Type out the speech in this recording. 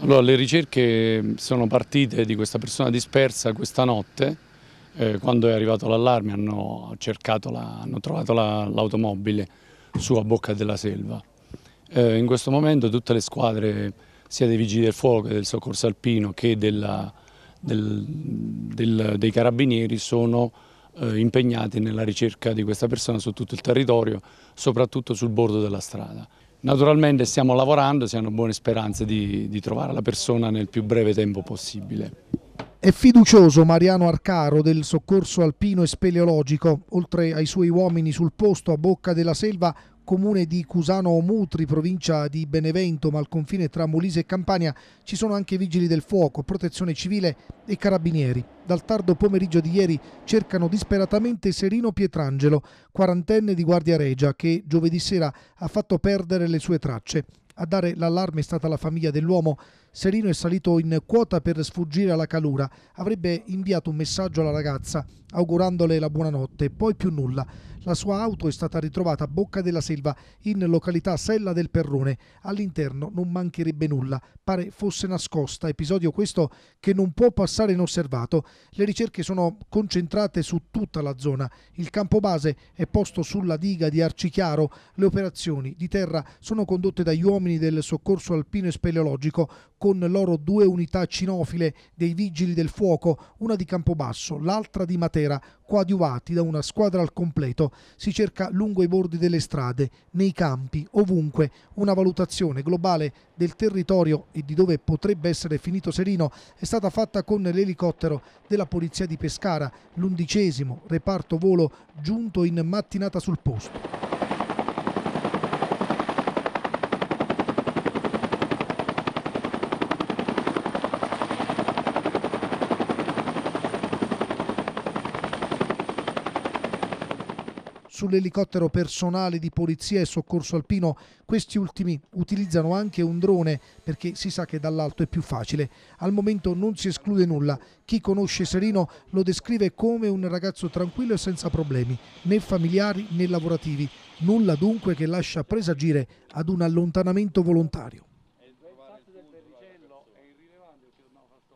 Allora, le ricerche sono partite di questa persona dispersa questa notte, eh, quando è arrivato l'allarme hanno, hanno, trovato l'automobile la, su a Bocca della Selva. Eh, in questo momento tutte le squadre, sia dei Vigili del Fuoco, del Soccorso Alpino che della, del, del, dei Carabinieri sono eh, impegnate nella ricerca di questa persona su tutto il territorio, soprattutto sul bordo della strada. Naturalmente stiamo lavorando, si hanno buone speranze di, di trovare la persona nel più breve tempo possibile. È fiducioso Mariano Arcaro del soccorso alpino e speleologico. Oltre ai suoi uomini sul posto a bocca della selva, comune di Cusano Mutri, provincia di Benevento, ma al confine tra Molise e Campania ci sono anche vigili del fuoco, protezione civile e carabinieri. Dal tardo pomeriggio di ieri cercano disperatamente Serino Pietrangelo, quarantenne di Guardia Regia, che giovedì sera ha fatto perdere le sue tracce. A dare l'allarme è stata la famiglia dell'uomo. Serino è salito in quota per sfuggire alla calura. Avrebbe inviato un messaggio alla ragazza augurandole la buonanotte, poi più nulla. La sua auto è stata ritrovata a Bocca della Selva, in località Sella del Perrone. All'interno non mancherebbe nulla, pare fosse nascosta, episodio questo che non può passare inosservato. Le ricerche sono concentrate su tutta la zona. Il campo base è posto sulla diga di Arcichiaro. Le operazioni di terra sono condotte dagli uomini del soccorso alpino e speleologico con loro due unità cinofile dei vigili del fuoco, una di Campobasso, l'altra di Matera, coadiuvati da una squadra al completo, si cerca lungo i bordi delle strade, nei campi, ovunque, una valutazione globale del territorio e di dove potrebbe essere finito Serino è stata fatta con l'elicottero della Polizia di Pescara, l'undicesimo reparto volo giunto in mattinata sul posto. sull'elicottero personale di polizia e soccorso alpino. Questi ultimi utilizzano anche un drone perché si sa che dall'alto è più facile. Al momento non si esclude nulla. Chi conosce Serino lo descrive come un ragazzo tranquillo e senza problemi, né familiari né lavorativi. Nulla dunque che lascia presagire ad un allontanamento volontario.